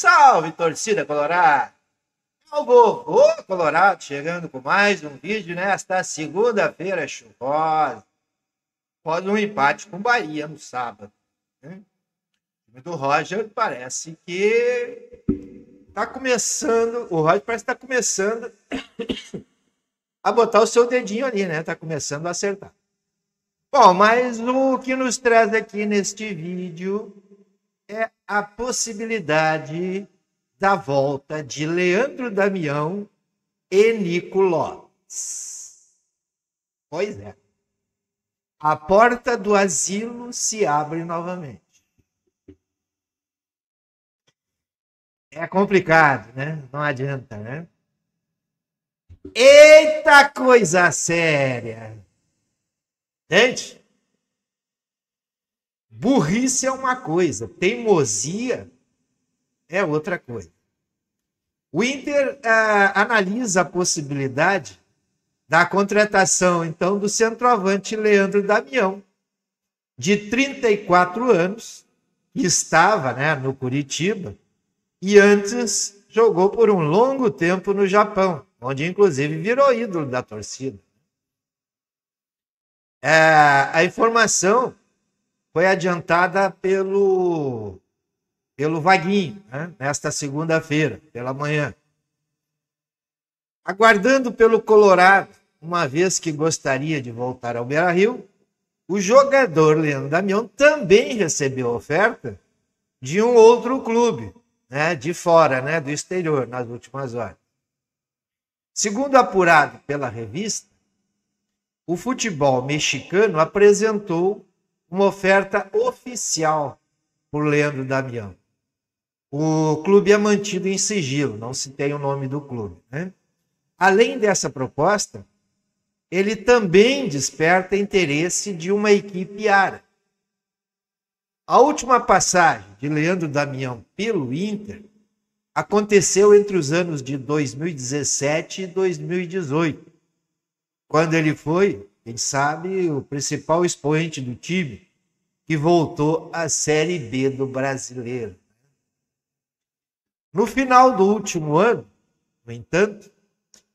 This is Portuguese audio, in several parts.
Salve torcida colorada! É o vovô colorado chegando com mais um vídeo nesta segunda-feira chuvosa. Após um empate com o Bahia no sábado. Né? O time do Roger parece que está começando. O Roger parece que está começando a botar o seu dedinho ali, né? Está começando a acertar. Bom, mas o que nos traz aqui neste vídeo a possibilidade da volta de Leandro Damião e Nico Lopes. Pois é. A porta do asilo se abre novamente. É complicado, né? Não adianta, né? Eita coisa séria! Gente, Burrice é uma coisa, teimosia é outra coisa. O Inter uh, analisa a possibilidade da contratação, então, do centroavante Leandro Damião, de 34 anos, que estava né, no Curitiba e antes jogou por um longo tempo no Japão, onde inclusive virou ídolo da torcida. É, a informação foi adiantada pelo, pelo Vaguinho, né? nesta segunda-feira, pela manhã. Aguardando pelo Colorado, uma vez que gostaria de voltar ao Beira Rio, o jogador Leandro Damião também recebeu oferta de um outro clube, né, de fora, né, do exterior, nas últimas horas. Segundo apurado pela revista, o futebol mexicano apresentou uma oferta oficial por Leandro Damião. O clube é mantido em sigilo, não se tem o nome do clube. Né? Além dessa proposta, ele também desperta interesse de uma equipe árabe. A última passagem de Leandro Damião pelo Inter aconteceu entre os anos de 2017 e 2018, quando ele foi quem sabe o principal expoente do time que voltou à Série B do brasileiro. No final do último ano, no entanto,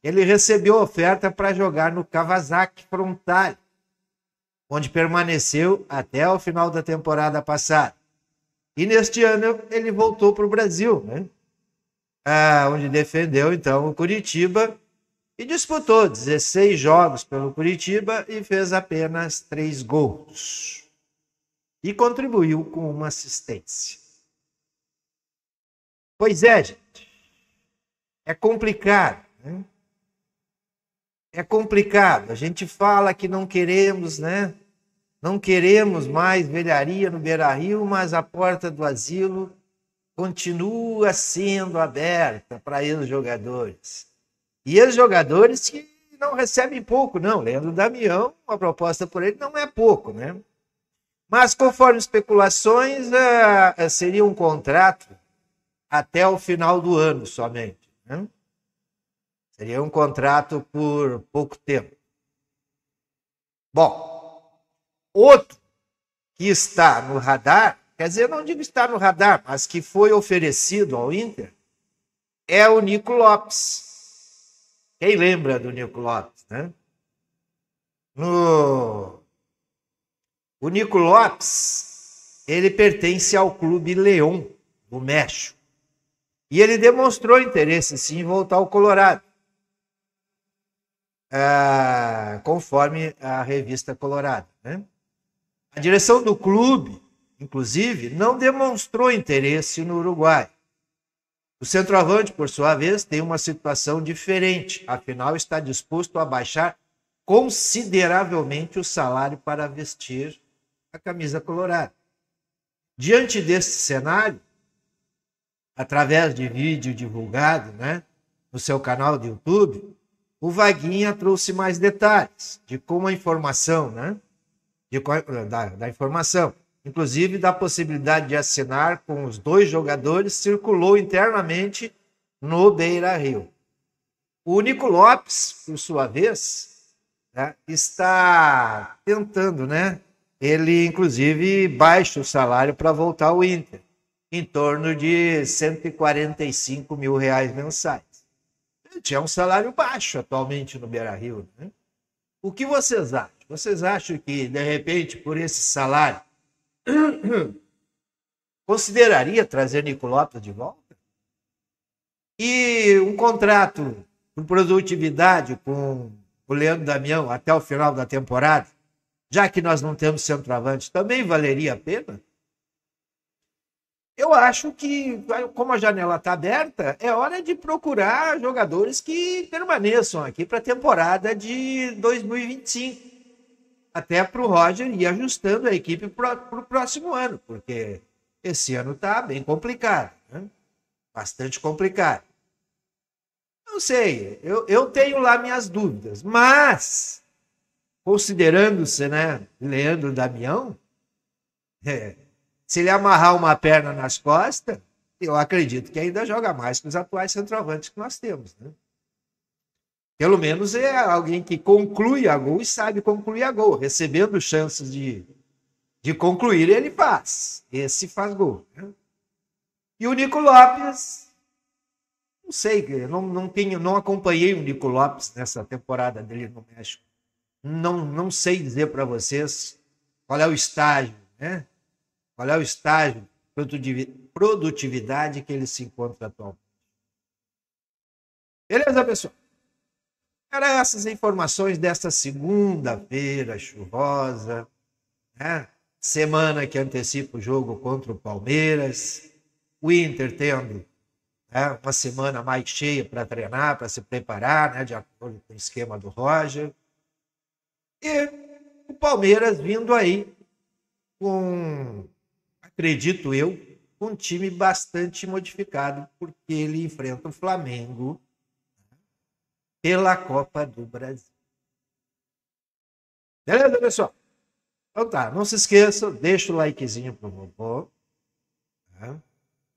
ele recebeu oferta para jogar no Kawasaki Frontale, onde permaneceu até o final da temporada passada. E neste ano ele voltou para o Brasil, né? Ah, onde defendeu então o Curitiba e disputou 16 jogos pelo Curitiba e fez apenas 3 gols. E contribuiu com uma assistência. Pois é, gente. É complicado. Né? É complicado. A gente fala que não queremos, né? Não queremos mais velharia no Beira Rio, mas a porta do asilo continua sendo aberta para os jogadores. E os jogadores que não recebem pouco, não. Leandro Damião, uma proposta por ele não é pouco, né? Mas conforme especulações, é, é, seria um contrato até o final do ano somente. Né? Seria um contrato por pouco tempo. Bom, outro que está no radar, quer dizer, não digo está no radar, mas que foi oferecido ao Inter, é o Nico Lopes quem lembra do Nico Lopes, né? No... O Nico Lopes, ele pertence ao Clube Leão, do México. E ele demonstrou interesse, sim, em voltar ao Colorado. Ah, conforme a revista Colorado, né? A direção do clube, inclusive, não demonstrou interesse no Uruguai. O centroavante, por sua vez, tem uma situação diferente, afinal está disposto a baixar consideravelmente o salário para vestir a camisa colorada. Diante desse cenário, através de vídeo divulgado né, no seu canal do YouTube, o Vaguinha trouxe mais detalhes de como a informação, né? De, da, da informação inclusive da possibilidade de assinar com os dois jogadores, circulou internamente no Beira Rio. O Nico Lopes, por sua vez, né, está tentando, né? Ele, inclusive, baixa o salário para voltar ao Inter, em torno de 145 mil reais mensais. Gente, é um salário baixo atualmente no Beira Rio. Né? O que vocês acham? Vocês acham que, de repente, por esse salário, consideraria trazer Nico de volta? E um contrato com produtividade com o Leandro Damião até o final da temporada, já que nós não temos centroavante, também valeria a pena? Eu acho que, como a janela está aberta, é hora de procurar jogadores que permaneçam aqui para a temporada de 2025 até para o Roger ir ajustando a equipe para o próximo ano, porque esse ano está bem complicado, né? bastante complicado. Não sei, eu, eu tenho lá minhas dúvidas, mas considerando-se, né, Leandro Damião, é, se ele amarrar uma perna nas costas, eu acredito que ainda joga mais que os atuais centroavantes que nós temos, né? Pelo menos é alguém que conclui a gol e sabe concluir a gol. Recebendo chances de, de concluir, ele faz. Esse faz gol. Né? E o Nico Lopes, não sei, não, não, tenho, não acompanhei o Nico Lopes nessa temporada dele no México. Não, não sei dizer para vocês qual é o estágio, né? Qual é o estágio de produtividade que ele se encontra atualmente. Beleza, pessoal? Era essas informações desta segunda-feira chuvosa, né? semana que antecipa o jogo contra o Palmeiras, o Inter tendo né? uma semana mais cheia para treinar, para se preparar, né? de acordo com o esquema do Roger. E o Palmeiras vindo aí com, acredito eu, um time bastante modificado, porque ele enfrenta o Flamengo pela Copa do Brasil. Beleza, pessoal? Então tá, não se esqueça, deixa o likezinho pro vovô. Tá?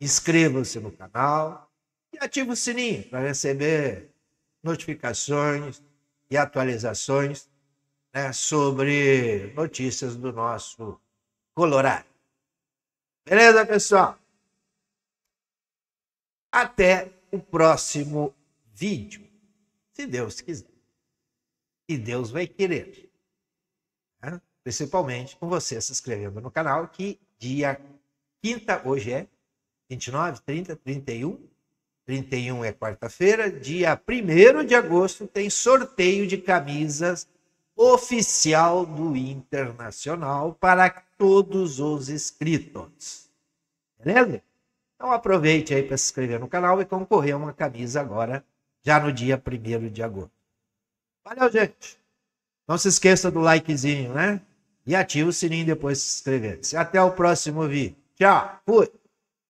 Inscreva-se no canal e ative o sininho para receber notificações e atualizações né, sobre notícias do nosso Colorado. Beleza, pessoal? Até o próximo vídeo se Deus quiser. E Deus vai querer. Né? Principalmente com você se inscrevendo no canal, que dia quinta, hoje é 29, 30, 31. 31 é quarta-feira, dia 1 de agosto tem sorteio de camisas oficial do Internacional para todos os inscritos. Beleza? Então aproveite aí para se inscrever no canal e concorrer a uma camisa agora já no dia 1 de agosto. Valeu, gente! Não se esqueça do likezinho, né? E ative o sininho depois de se inscrever. -se. Até o próximo vídeo. Tchau, fui!